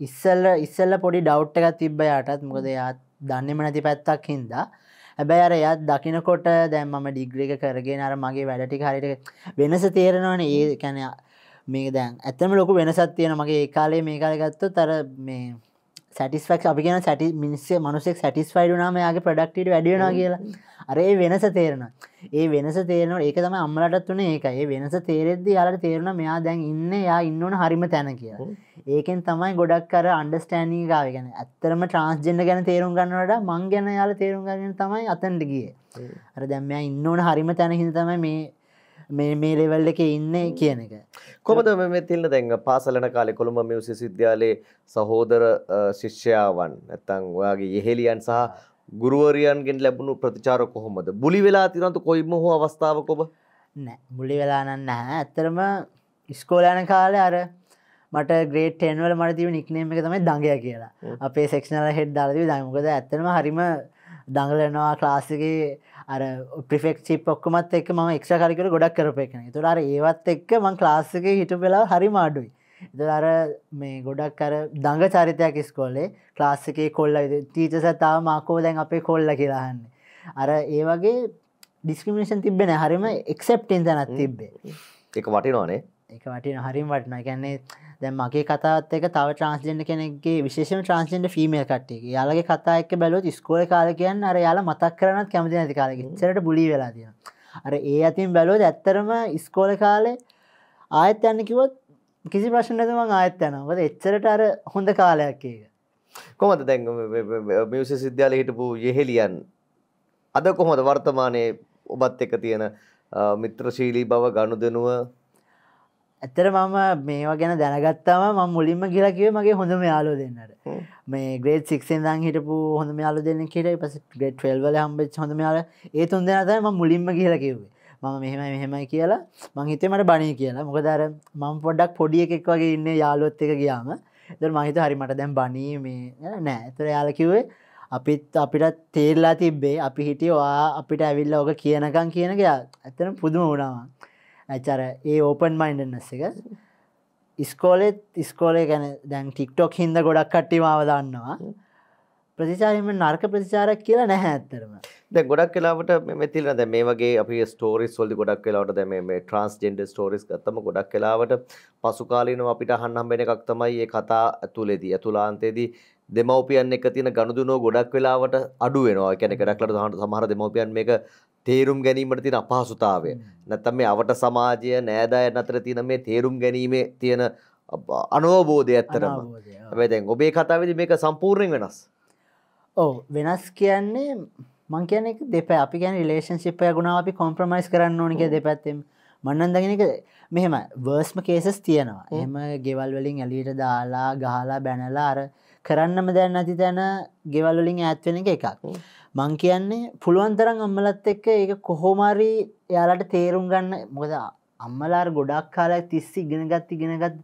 A: ඉස්සල්ල ඉස්සල්ල පොඩි ඩෞට් එකක් තිබ්බ යටත් මොකද යාත් දන්නෙම නැති පැත්තක් හින්දා හැබැයි අර යත් දකිනකොට දැන් මම ඩිග්‍රක කරගෙන අර මගේ වැඩටි හරිට වෙනස තේරෙනවන ඒ කැනයා මේ දැන් ඇතම ලොකු වෙනසත් තියෙන මගේ ඒකාලේ මේ කාලගත්තු තර මේ සැටිස්ක් අපි කියන සැටි මිනිස්සේ මනුසෙක් සැටිස්ෆයිඩුනාම යාගේ ප්‍රඩක්ටට වැඩියනා කියලා අරඒ වෙනස තේරෙන ඒ වෙනස තේරන ඒක තම අම්මලටත් වන ඒක ඒ වෙනස තේරෙද්ද යාලට තේරෙන මෙයා දැන් ඉන්න යා ඉන්නවන හරිම තැන කියලා ඒකෙන් තමයි ගොඩක් කර අන්ඩස්ටෑනිී ගාව ගැන ඇත්තරම ට්‍රන්ස්ජෙන්ඩ ගැන තේරුම් ගන්නවට මං ගැන යාල තේරුම් ගන්න තමයි අතන්ට ගිය අර දැම්මයා ඉන්නවන හරිම තැන හිතම මේ මේ මේ ලෙවල් එක ඉන්නේ කියන එක.
B: කොමද මෙ තිල්න්න දැන් පාසලන කාලෙ කොළඹ මියසි සිද්‍යාලයේ සහෝදර ශිෂ්‍යාවන් ඇත්තං ඔයාගේ යෙහෙලියන් සහ ගුරුවරියන්ගෙන් ලැබුණු ප්‍රතිචාර කොහොමද බුලි වෙලා තිරන්තු කොයිම හෝ අවස්ථාව කොබ නෑ
A: බුලි වෙලානන්න හැ ඇත්තරම ඉස්කෝලයන කාලය අර මට ග්‍රේට ටෙන්වල මට තිව නික්නේම එක තමයි දඟය කියලා අපේ සෙක්ෂනල හෙඩ් දාලතිව දමකද ඇත්තනම හරිම දඟලනවා ක්ලාසිකේ අර ප්‍රිෆෙක් චිප් ඔක්කමත් එක් ම එක්ෂකරිකට ගොඩක් කරපයකන තුරාර ඒවත් එක්ක මං ලාස්සක හිටු පෙලා හරි මාඩුයි එතුර මේ ගොඩක් කර දඟ චරිතයක් ස්කෝලේ ලාස්සිකේ කොල්ල තීචස තා මාකෝ දැන් අපේ කොල්ල කියලාහන්න අර ඒ වගේ ඩිස්කමිනේෂන් තිබෙන හරිම එක්සප්ටෙන් දැනත් තිබ්බේ
B: එක වටිනවානේ
A: එක වටින හරිම් වටන ගැන්නේ දැන් මගේ කතාත් එක තව ට්‍රන්ස්ජෙන්ඩ කෙනෙක්ගේ විශේෂම ට්‍රන්ස්ජෙන්ඩ ෆිමල් කට්ටේ යාලගේ කතා එක් බැලොත් ස්කෝල කාල කියන්න අර යාලා මතක් කරනත් කැමති නැති කාලෙ චරට බුලි වෙලා තියෙන අර ඒ අතින් බැලෝද ඇත්තරම ස්කෝල කාලේ ආයත් යන්න කිවොත් කිසි ප්‍රශ්නතුම ආයත් යනකොද එච්චරට අර හොඳ කාලයක් ඒක
B: කොමද දැන් මියස සිද්‍යාල හිටපු යෙහෙලියන් අද කොහොමද වර්තමානයේ ඔබත් එක තියෙන මිත්‍රශීලී බව ගණු දෙනුව
A: ඇතර මම මේවා ගැන දැනගත්තම ම මුලින්ම කියලකිව මගේ හොඳම යාලෝ දෙන්නට මේ ග්‍රේට සික්ෙන් දං හිටපු හොඳ යාල දෙන්න කියට පස ගට ෙල්වල හම්බච් හොඳ යාල ඒ තුන් දෙනතයි ම මුලින්ම කියලා කිව්වේ මම මෙහෙමයි මෙහෙමයි කියලා මං හිතේ මට බණී කියලා මොකදර මං පොඩ්ඩක් පොඩිය එකෙක් වගේ ඉන්න යාලොත් එක ගියාම දර මහිත හරිමට දැම් බනී මේ නෑ ඇතර යාලකිවේ අපිත් අපිට තේරලා තිබ්බේ අපි හිටිය වා අපිට ඇවිල්ල ඕක කියනකං කියනක ඇත්තන පුදුම උනාවන් ඇචර ඒ ඕපන් මයින්ඩනස් එක ඉස්කෝලෙත් ඉස්කෝලේ ගැන දැන් ටික්ටොක් හින්ද ගොඩක් කට්ටිමාව දන්නවා ප්‍රතිචාරම නර්ක ප්‍රතිචාරක් කියලා නැහැ ඇත්තරම
B: දැ ගොඩක් කලාට මෙතිල ද මේ වගේ අපි ස්ටෝරිස් වල්දි ගොඩක් කලාට දැම මේ ට්‍රන්ස්ජෙන්ඩ ස්ටෝරිස් ගත්තම ගොඩක් කලාවට පසුකාලීනව අපිට හන්නම් වෙන එකක් තමයි ඒ කතා ඇතුලෙදී ඇතුලාන්තේදී දෙමවපියන් එක තින ගණදුනෝ ගොඩක් වෙලාවට අඩුවෙනවා කැනෙ ගඩක්ලට හට සමහර දෙමවපියන් මේක තේරුම් ගැනීමට තියෙන අපහසුතාවය නැත්තම් මේ අවට සමාජය නෑදෑයන් අතර තියෙන මේ තේරුම් ගැනීමේ තියෙන අනවබෝධය ඇත්තරම හැබැයි දැන් ඔබේ කතාවේදී මේක සම්පූර්ණයෙන් වෙනස්.
A: ඔව් වෙනස් කියන්නේ මං කියන්නේ දෙපැ අපි කියන්නේ රිලේෂන්ෂිප් එක ගුණාව අපි කොම්ප්‍රොමයිස් කරන්න ඕනේ කියලා දෙපැත්තෙම මම නම් දගෙන එක මෙහෙම වර්ස්ම කේසස් තියෙනවා. එහෙම ගෙවල් වලින් ඇලියට දාලා ගහලා බැනලා අර කරන්නම දැන් නැති තැන ගෙවල් වලින් ඈත් වෙන එක එකක්. මං කියන්නේ පුළුවන් තරන් අම්මලත් එක්ක ඒ කොහෝමරි එයාලට තේරුම් ගන්න මොද අම්මලාර් ගොඩක් කාලයක් තිස්සි ගෙනගත් ඉගෙනගත්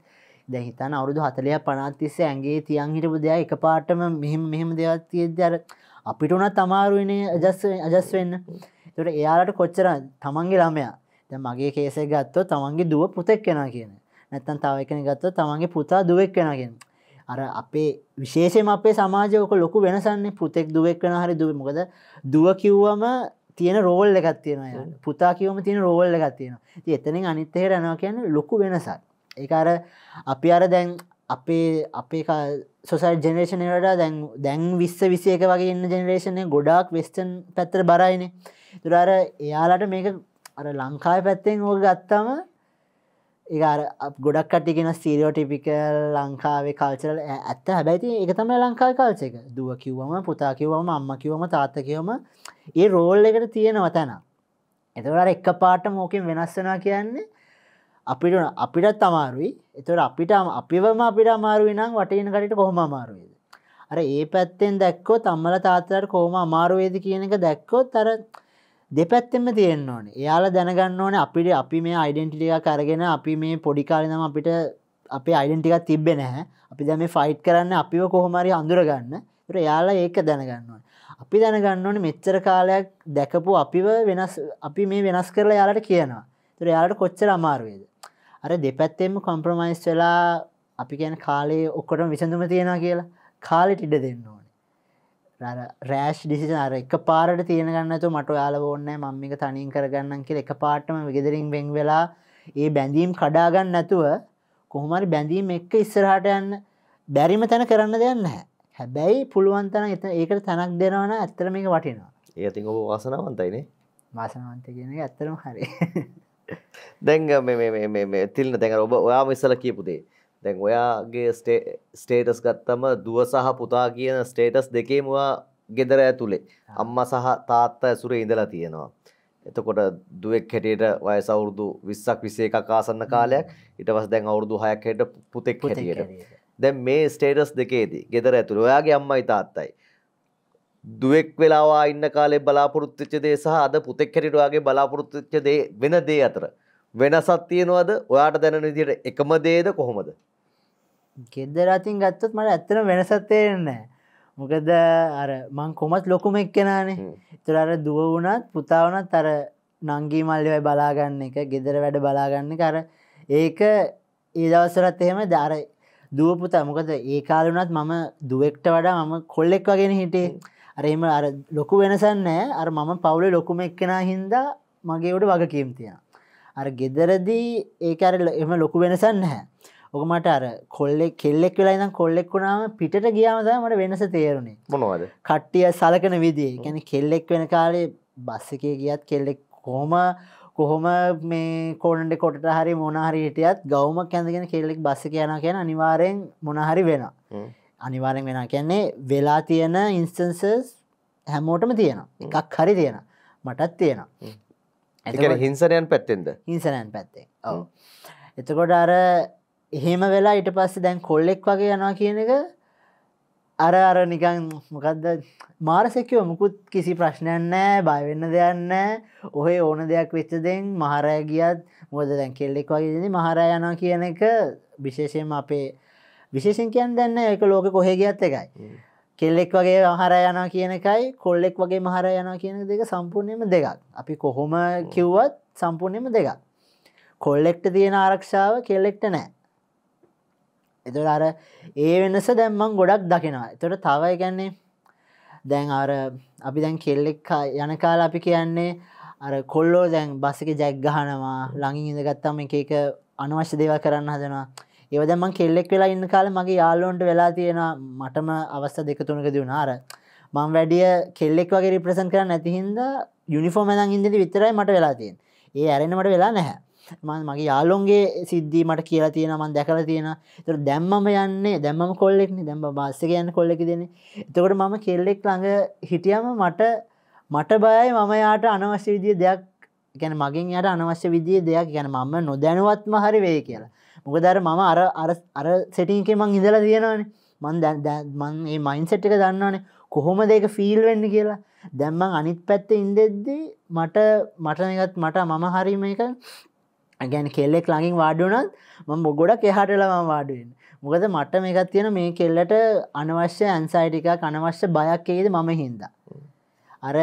A: දැහිතන අවුදු හතලය පනාතිස්සේ ඇගේ තියන් හිටපු දෙයා එක පාටම මෙහිම මෙහෙම දෙයක් තියෙදර අපිට උනත් තමාරුවනේ අජස් අජස් වෙන්න තුට එයාලට කොච්චර තමන්ගේ ළමයා ද මගේ කේසේ ගත්තෝ තමන්ගේ දුව පුතෙක් කෙන කියන නැත්තන් තව එකන ගත්තෝ තමන්ගේ පුතා දුවෙක් කෙනගෙන අර අපේ විශේෂම අපේ සමාජයක ලොකු වෙනසන්නේ පුතෙක් දුවෙක් වෙන හරි දුව මොකද දුව කිව්වම තියෙන රෝල් එකක් තියෙනවා පුතා කිවම තියෙන රෝල් එකක් තියෙනවා ති එතනින් අනිත්තේ රනවා කියන්න ලොකු වෙනසක් ඒ අර අපි අර දැන් අපේ අපේ සොසල් ජනරේෂණයට දැන් දැන් විස්ස විසයක වගේ ඉන්න ජනරේෂණය ගොඩාක් වෙස්ටන් පැත්තර බරයින තුරාර එයාලට මේක අර ලංකායි පැත්තෙන් ඕක ගත්තම ඒ ගොඩක් කටිගෙන සීරෝටිපිකල් ලංකාවේ කල්චරල් ඇත්ත හැබැයිති එක තමයි ලංකායි කල්චක දුව කිව්වම පුතා කිව්වම අම්ම කිවම තාත්ත කිවම ඒ රෝල් එකට තියෙනව තැන එතවට එක්ක පාට මෝකින් වෙනස් වෙනවා කියන්නේ අපිට අපිටත් අමාරුයි එතුවට අපිටම අපිවම අපිට අමාරුවයි නම් වටයන කටට කොහොම අමාරුවේද අර ඒ පැත්තෙන් දැක්කෝ තම්මල තාත්තට කෝම අමාරුවේද කියන එක දැක්කෝ තර දෙපැත්තෙම තියෙන්න්න ඕනේ එයාලා දැනගන්න ඕන අපිට අපි මේ අයිඩෙන්ටිටික කරගෙන අපි මේ පොඩිකාලනම අපිට අපේ අයිඩෙන්ටිකක් තිබ්බෙ නැහැ අපි දැම ෆයිට් කරන්න අපිව කොහොමරි අඳුරගන්න එයාලා ඒක දැනගන්න ඕන අපි දැනගන්න ඕන මෙච්චර කාලයක් දැකපු අපිව වෙනස් අපි මේ වෙනස් කරලා යාලට කියනවා තුර යාලට කොච්චර අමාරුවේද අර දෙපැත්තෙම කොම්ප්‍රමයිස් වෙලා අපි කියන කාලේ ඔක්කොටම විසඳුම තියෙනවා කියලා කාලෙට ඉඩ දෙන්නවා රෑෂ් ඩිසිස අර එක පාරට තියෙන ගන්නතු මට යාල ඕන්න මම්මික තනින් කරගන්න කිය එක පාටම විගෙදරින් බෙන් වෙලා ඒ බැඳීම් කඩාගන්න නැතුව කොහොමරි බැඳීම් එක්ක ඉස්සරහට යන්න බැරිම තැන කරන්න දෙන්න හැබැයි පුළුවන්තන එත ඒකට තැනක් දෙනවන ඇත්තර මේක
B: වටිනවා ඒති ඔබ වාසනාවන්තයිනේ
A: වාසනාවන්ත කියන ඇත්තරම හරි
B: දැන් තිල්න දැඟ ඔබ ඔයා විස්සල කියපුදේ දැන් ඔයාගේ ස්ටේටස් ගත්තම දුව සහ පුතා කියන ස්ටේටස් දෙකේමවා ගෙදර ඇතුළේ අම්ම සහ තාත්ත ඇසුරේ ඉඳලා තියෙනවා. එතකොට දුවෙක් හැටියට වයස අවුරුදු 20ක් 21ක් ආසන්න කාලයක් ඊට පස්සේ දැන් අවුරුදු 6ක් හැටියට පුතෙක් හැටියට. දැන් මේ ස්ටේටස් දෙකේදී ගෙදර ඇතුළේ ඔයාගේ අම්මයි තාත්තයි දුවෙක් වෙලාවා ඉන්න කාලේ බලාපොරොත්තුච්ච දේ සහ අද පුතෙක් හැටියට ඔයාගේ බලාපොරොත්තුච්ච දේ වෙන දේ අතර වෙනසක් තියෙනවද? ඔයාට දැනෙන විදිහට එකම දේද කොහොමද? ගෙද්දර
A: අතින් ගත්තොත් මට ඇත්තන වෙනසත්තේරන්න මොකද අර මං කොමත් ලොකුම එක් කෙනානේ තුර අර දුව වුණත් පුතාවනත් අර නංගී මල්ලිවයි බලාගන්න එක ගෙදර වැඩ බලාගන්න කර ඒක ඒ දවසරත් එහෙම දරයි දුවපුතා මොකද ඒ කාලුනත් මම දුවෙක්ට වඩා මම කොල්ලෙක් වගෙන හිටේ අරම අර ලොකු වෙනසන්නෑ අර මම පවුල ලොකුම එක්කෙන හින්දා මගේ උඩ වගකීම් තිය අර ගෙදරදී ඒ අර එම ලොකු වෙනසන්න හැ ඔකමට අර කොල්ලෙක් කෙල්ලෙක් වෙලායිනම් කොල්ලෙක් වුණාම පිට ගියාමද මට වෙනස තේරුණේ මොනවද කට්ටිය සලකන විදිේ ගැන කෙල්ලෙක් වෙන කාලේ බස්ස එකේ ගියත් කෙල්ලෙක් කොහොම කොහොම මේ කොඩ කොට හරි මොනහරි හිටියත් ගෞම කැඳගෙන කෙල්ලෙක් බස්ස කියන කියන අනිවාරයෙන් මොනහරි වෙන අනිවාරෙන් වෙන කියන්නේ වෙලා තියෙන ඉන්ස්ටන්සස් හැමෝටම තියෙන එකක් හරි තියෙන මටත් තියෙන
B: හිංසරයන් පැත්තෙන්ද
A: හිංසරයන් පැත්තේ ඔව එතකොට අර එහෙම වෙලා ඉට පස්සේ දැන් කොල්ලෙක් වගේ යනවා කියන එක අර අර නිකන් මොකක්ද මාරසකෝ මුකුත් කිසි ප්‍රශ්නයන් නෑ බයවෙන්න දෙයන්න ඔහේ ඕන දෙයක් වෙච්ච දෙෙන් මහරය ගියත් මොද දැන් කෙල්ලෙක් වගේද මහරයනවා කියන එක විශේෂයෙන් අපේ විශේෂෙන්කයන් දැන්න එක ලෝක කොහේ ගියත් එකයි කෙල්ලෙක් වගේ මහරයනවා කියනකයි කොල්ලෙක් වගේ මහරයනවා කියන දෙක සම්පූර්ණයම දෙකක් අපි කොහොම කිව්වත් සම්පූර්ණයම දෙකක් කොල්ලෙක්ට තියෙන ආරක්ෂාව කෙල්ලෙක්ට නෑ එතුට අර ඒ වෙනස දැම්මන් ගොඩක් දකිනවා තොට තවයි ගැන්නේ දැන් අර අපි දැන් කෙල්ලෙක් යනකාල අපි කියන්නේ අර කොල්ලෝ දැන් බස්සක ජැක්ගහනවා ළඟින් ඉඳගත්තම එක එක අනවශ්‍ය දේව කරන්න හදනවා ඒව දැමන් කෙල්ලෙක් වෙලා ඉන්න කාල මගේ යාලෝන්ට වෙලා තියෙනවා මටම අවස්ථ දෙක තුනක දුනාර මං වැඩිය කෙල්ලෙක් වගේ රිප්‍රසන් කරන්න ඇතිහින්ද යුනිෆෝර්ම දන් ඉදිරි විතරයි මට වෙලා තියෙන් ඒ ඇරෙනමට වෙලා නැහැ මන් මගේ යාලොන්ගේ සිද්ධී මට කියලා තියෙන මන් දැකලා තියෙන තර දැම්මම යන්නේ දැම්ම කොල්ලෙක්න දැම්ම බස්ස යන්න කොල්ලෙක දෙන එතකොට මම කෙල්ලෙක් ළඟ හිටියම මට මට බයයි මම යාට අනවශ්‍ය විදිිය දෙයක් ගැන මගින් යට අනවශ්‍ය විදිිය දෙයක් ගැන මම නොදැනුවත්ම හරි වේ කියලා මොකදර මම අර අර සෙටින්කේ මං ඉඳලා තියෙනවානේ මන් දැන් ඒ මයින්සෙට් එක දන්නවානේ කොහොම දෙක ෆිල් වෙන්න කියලා දැම්මං අනිත් පැත්ත ඉන්දෙද්දී මට මටනගත් මට මම හරි මේක ගැන කෙල්ලෙක් ලඟින් වාඩුනත් ම බොගොඩක් එහටලම වාඩුවෙන් මොකද මට මේකත් තියෙන මේ කෙල්ලට අනවශ්‍ය ඇන්සයිටික කනවශ්‍ය බයක් ඒද මම හින්ද. අර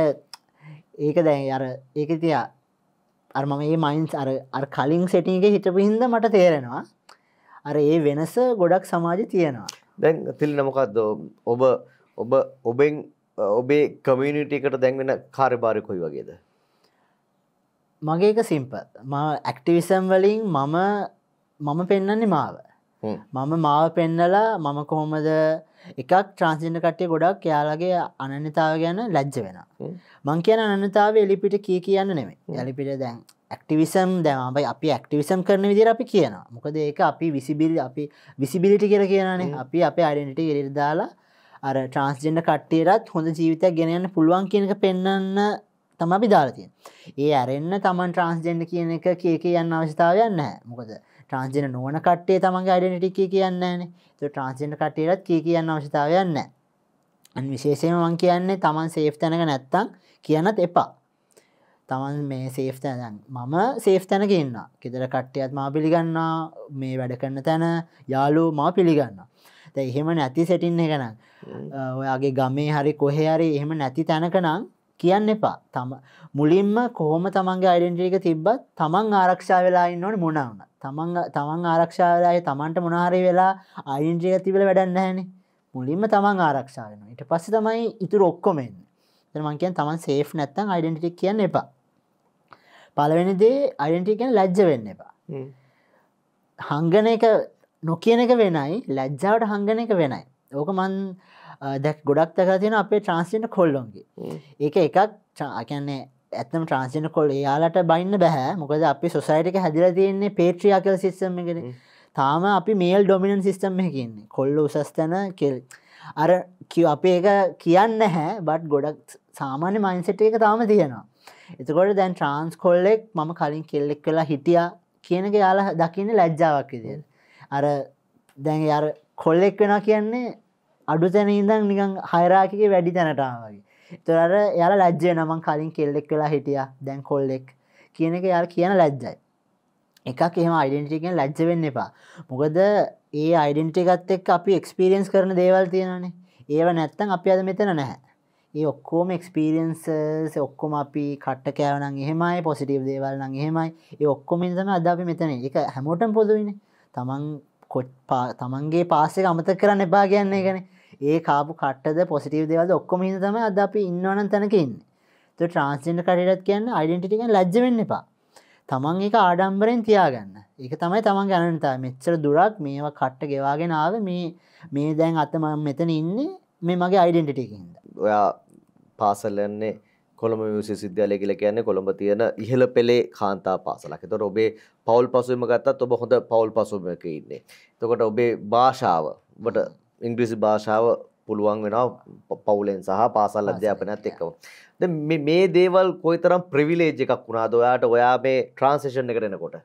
A: ඒක දැන් අර ඒක තියා අර්ම මේ මයින්ස් අර අර කලින් සෙටිගේ හිටපු හින්ද මට තේරෙනවා අර ඒ වෙනස ගොඩක් සමාජ තියෙනවා
B: දැන් තිල් නමකක්ද ඔබ ඔබ ඔබෙන් ඔබේ කමියනිටකට දැන්වෙන කාරබාරකොයි වගේද
A: මගේ එක සිම්පල් ඇක්ටිවිසම් වලින් මම මම පෙන්නන්නේ මාව මම මාව පෙන්නලා මම කොහොමද එකක් ට්‍රන්සිෙන්ට කට්ටේ ගොඩක් යාලගේ අනන්‍යතාව ගැන ලැජ්ජ වෙන මං කියන අනතාව එලිපිට කිය කියන්න නෙමේ එලිපිට දැන් ඇක්ටිවිසම් දැමයි අපි ඇක්ටිවිසම් කරන විදිර අපි කියන මොකද ඒක අපි විසිබිල් අපි විසිබිලිටි කර කියනනේ අපි අප අඩෙන්ට ඉරිදාලා අර ට්‍රන්ස්ජෙන්ඩ කට්ටේරත් හොඳ ජීවිතයක් ගෙනයන්න පුළුවන් කියනක පෙන්න්න තම අපි දාලතිය ඒ ඇරෙන්න්න තමන් ට්‍රන්ස්ජෙන්ඩ කියන එක කියක යන්න අවශ්‍යතාවයන්න මොකද ට්‍රන්ජෙන නොන කට්ටේ තමන්ගේ අඩනටි කිය කියන්නන ට්‍රන්ස්ජෙන්ඩ කටේරත් කිය කියන්න අවශ්‍යතාවයන්න අන් විශේෂයෙන් මං කියන්නේ තමන් සේෆ් තැනක නැත්තං කියන්නත් එපා තමන් මේ සේෆ් තැනන් මම සේෆ් තැනක ඉන්න කෙදර කට්ටයත් මා පිළිගන්නා මේ වැඩ කරන්න තැන යාලු මා පිළිගන්න එහෙම නැති සැටින්න එකනම් ඔයාගේ ගමේ හරි කොහේ හරි එහෙම නැති තැනකනම් කියන්න එපා තම මුලින්ම කොහොම තමන්ගේ අයිඩෙන්ටික තිබ්බත් තමන් ආරක්ෂා වෙලාන්න ඕන මොනවන තමන් තමන් ආරක්ෂාවලාය තමන්ට මොනාරය වෙලා අයින්ට්‍රික තිබල වැඩන්න හැන මුලින්ම තමන් ආරක්ෂාවන ඉට පස්ස තමයි ඉතුර ඔක්කොමෙන් තමන්කන් තමන් සේෆ් නැත්තන් අයිඩෙන්ටික් කියන්න එපා පලවෙනිදේ අයිඩෙන්ටිකෙන් ලැජ්ජ වෙන්න එපා හංගන එක නොකියන එක වෙනයි ලැජ්ජාවට හංගන එක වෙනයි ඕක මන් දැක් ගොඩක් තක තියෙන අපේ ට්‍රන්ස්ජෙන්ට කොල්ලොන්ගේ ඒක එකක් චාකන්නේ ඇතම ට්‍රන්සින කොල් යාලට බයින්න බැහැ මොකද අපි සොසයිටක හැදිල තියෙන්නේ පේට්‍රියා කල් සිිස්ටම්ගෙන තාම අපි මේල් ඩොමිනන් සිිස්ටම් එකන්නේ කොල්ල උසස්තැන කෙල් අර කිය අපේ එක කියන්න හැ බට් ගොඩක් සාමාන්‍ය මයින්සට එක තාම තියෙනවා එතකොට දැන් ට්‍රන්ස් කොල්ලෙක් මම කලින් කෙල්ලෙක් වෙලා හිටිය කියනක යාලා දකින්න ලැජ්ජාවක් විදියට අර දැන් අර කොල්ලෙක් වෙන කියන්නේ අඩු තැන ඉඳම් නිකං හයරාකික වැඩි තැනටාවගේ තොරට යාල ලැජ්ජය නමන් කලින් කෙල්ලෙක් වෙලා හිටිය දැන් කොල්ලෙක් කියන එක යාල් කියන ලැජ්ජයි එකක් එහෙම අයිඩෙන්ටිකෙන් ලැජ්ජ වෙන්න එපා මොකද ඒ අයිඩෙන්ටිකත් එක් අපි එක්ස්පිරියන්ස් කරන දේවල් තියෙනනේ ඒව නැත්තන් අපි අද මෙතන නැහැ ඒ ඔක්කෝම එක්ස්පිරියන්ස් ඔක්කොම අපි කට්ට කෑවනන් එහෙමයි පොසිටීව් දේවල්නං එහෙමයි ඒ ඔක්කොම ඉදම අද අපි මෙතන එක හැමෝටම් පොදුවන තමන් කොට් තමන්ගේ පාසෙක අමත කරන්න එපා කියන්නේ ගැන ඒ කාපු කට්ටද පොසිටව දෙවල් ඔක්කොම හිතම අද අපි ඉන්නවන තැනකන්න තු ට්‍රන්ස්ෙන්ට කටටත් කියන්න අයිඩෙන්ටික ලජ්ජවෙන්න එපා තමන් එක ආඩම්බරෙන් තියාගන්න එක තමයි තමන් ගැනතා මෙච්චර දුරක් මේවා කට්ට ගෙවාගෙන ආව මේ මේ දැන් අතම මෙතන ඉන්නේ මේ මගේ අයිඩෙන්ටිටකින්ද
B: ඔයා පාසල්ලන්නේ කොළඹ මියසි සිද්ධාලය කියල කියන්නේ කොළඹ තියෙන ඉහළ පෙළේ කාන්තා පාසලක් එතකොට ඔබේ පවුල් පසුවීම ගත්තත් ඔබ හොඳ පවුල් පසුවීමක ඉන්නේ එතකොට ඔබේ භාෂාව ඔබට ඉංග්‍රීසි භාෂාව පුළුවන් වෙනවා පවුලෙන් සහ පාසල් අධ්‍යාපනයත් එක්කව. දැන් මේ මේ දේවල් කොයිතරම් ප්‍රිවිලේජ් එකක් වුණාද ඔයාට ඔයා මේ ට්‍රාන්සිෂන් එකට එනකොට?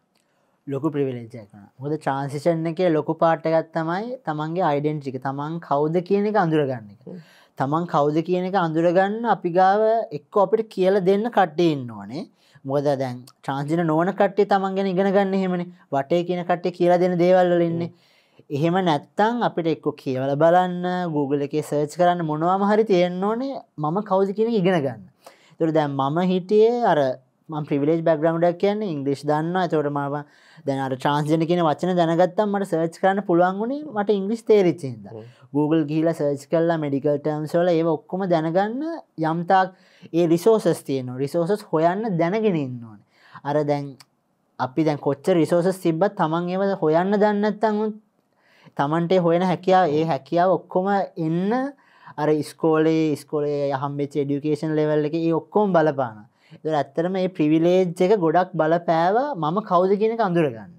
A: ලොකු ප්‍රවිලේජයක් වන හොද ට්‍රන්සිෂන් එක ලොකු පාට්ටගත් තමයි තමන්ගේ අයිඩෙන්ටික තමන් කවුද කියන එක අඳුරගන්න එක තමන් කවුද කියන එක අඳුරගන්න අපි ගාව එක්ක අපිට කියල දෙන්න කට්ටේ ඉන්න ඕනේ මොද දැන් ට්‍රාන්සින නෝන කට්ටේ තමන් ගැන ඉගෙන ගන්න හෙමනි වටේ කියන කට්ටේ කියලා දෙන දේවල්ලඉන්නේ එහෙම නැත්තං අපිට එක්ක කියවල බලන්න Google එක සර්ච් කරන්න මොනවාම හරි තියෙන්න ඕනේ මම කවුද කියන ඉගෙන ගන්න තුර දැන් මම හිටියේ අර ප්‍රිවිලේජ් බැග්‍රමඩක් කියන්නේ ඉංග්‍රිස් දන්න තවට මම දැනට ට්‍රන්ස්ජන කියෙන වචන දැනගත්තම් මට සර්ච් කරන්න පුළුවන් වුණේ මට ඉංග්‍රිස් තේරිච්චිද Google ගීල සර්ච් කරලා මෙඩිකල් ටර්ම්සෝල ඒ ඔක්කොම දැනගන්න යම්තාක් ඒ රිසෝසස් තියන රිසෝසස් හොයන්න දැනගෙන ඉන්න ඕන අර දැන් අපි දැන් කොච්ච රිසෝසස් තිබ්බත් තමන් ඒව හොයන්න දන්නත්තන් තමන්ට හොයන හැකියාව ඒ හැකියාව ඔක්කොම එන්න අර ස්කෝලේ ස්කෝලේ යහම්බෙච් ඩියුකේෂන් ලෙවල් එක ඒ ඔක්කොම් බලපාන ඇත්තර මේ ප්‍රිවිලේජ් එක ගොඩක් බලපෑව මම කවුද කියෙනක අඳුරගන්න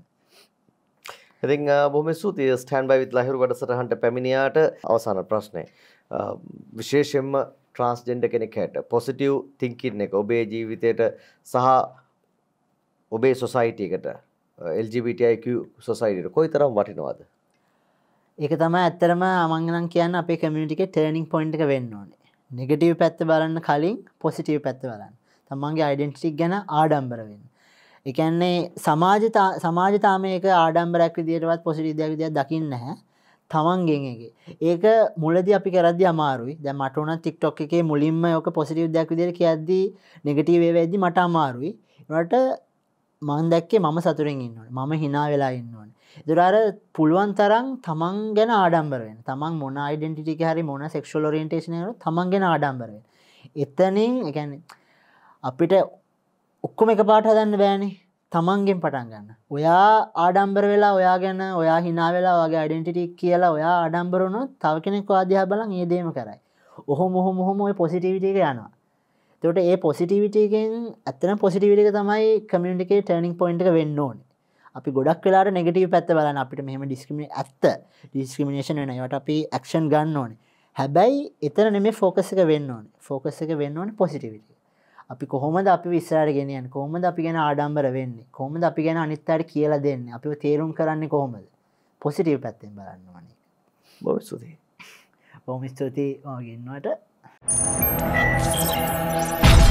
B: ඉති බොම සූතිය ස්ටන් බයිවිත් ලහිරු වැඩසටහන්ට පැමිණියාට අවසාන ප්‍රශ්නය විශේෂෙන්ම ට්‍රන්ස්ජෙන්ඩ කෙනෙක් හැට පොසිටව් තිංකින්න එක ඔබේ ජීවිතයට සහ ඔබේ සොසයිටකට LGBTIQ සොසයිට කොයි තරම් වටිනවාද
A: ඒක තම ඇත්තරම අමංගනම් කියන්න අපේ කමියටික ටර්නිින් පොයින්ට් වෙන්න ඕනේ නිගටව පැත්ත බලන්න කලින් පොසිටව පැත්ත බලන්න තමන්ගේ අයිඩෙන්ටික් ගැන ආඩම්බරවෙන්න එකන්නේ සමාජ සමාජතාමයක ආඩම්බරක් විදිටවත් පොසිටිදයක් විදිය දකින්න හැ තමන්ගෙන්ගේ ඒක මුලද අපි කරද අමාරුයි ද මටන තික්ටොක් එකේ මුලින්ම යක පොසිටිව් දෙයක් විදිර කියද්දී නෙගටීවේ වැදදි මට අමාරුයි ට මන්දැක්කේ මම සතුරෙන් ඉන්න මම හිනා වෙලා ඉන්නවා දුරාර පුළුවන් තරම් තමන් ගැන ආඩම්බරෙන් තමන් මොන අයිඩෙන්ටික හරි මොන සෙක්ෂල් ෝරියන්ටේශනයන තමන් ගෙන ආඩම්බරෙන් එතනින් එකැන අපිට ඔක්කොම එක පාට හදන්න බෑනේ තමන්ගෙන් පටන් ගන්න ඔයා ආඩම්බර වෙලා ඔයා ගැන ඔයා හිනා වෙලා වගේ අඩෙන්ටිටි කියලා ඔයා ආඩම්බරුණු තව කෙනෙක් අධ්‍යා බලන් ඒ දේම කරයි ඔහො මොහො මොහොම ඔය පොසිටිවිටක යනවා තොට ඒ පොසිටිවිටකෙන් ඇත්තන පොසිටිවිටික තමයි කමියටිකේ ටර්නිින් පොයින්ට වෙන්න ඕනේ අපි ගොඩක් වෙලා නෙගටව පැත්ත බලන අපිට මෙහම ඩිස්ක්‍රමි ඇත්ත ඩිස්ක්‍රමිනේෂන් වෙනයට අපි ක්ෂන් ගන්න ඕනේ හැබැයි එතන නෙම ෆෝකස් එක වෙන්න ඕන ෆෝකස් එක වෙන්න ඕන පොසිටිවිට අපි කොහොමද අපි විස්සාර ගෙනයන් කොහොමද අපි ගැන ආඩම්බර වෙන්නේ කොහොමද අපි ගැන අනිත්තයට කියලා දෙන්න අපි තේරුම් කරන්නේ කොහොමද පොසිටව පැත්තෙන් බලන්න වනේ බොව සුදේ බොම ස්තුතියි ඕගෙන්වට Thank you.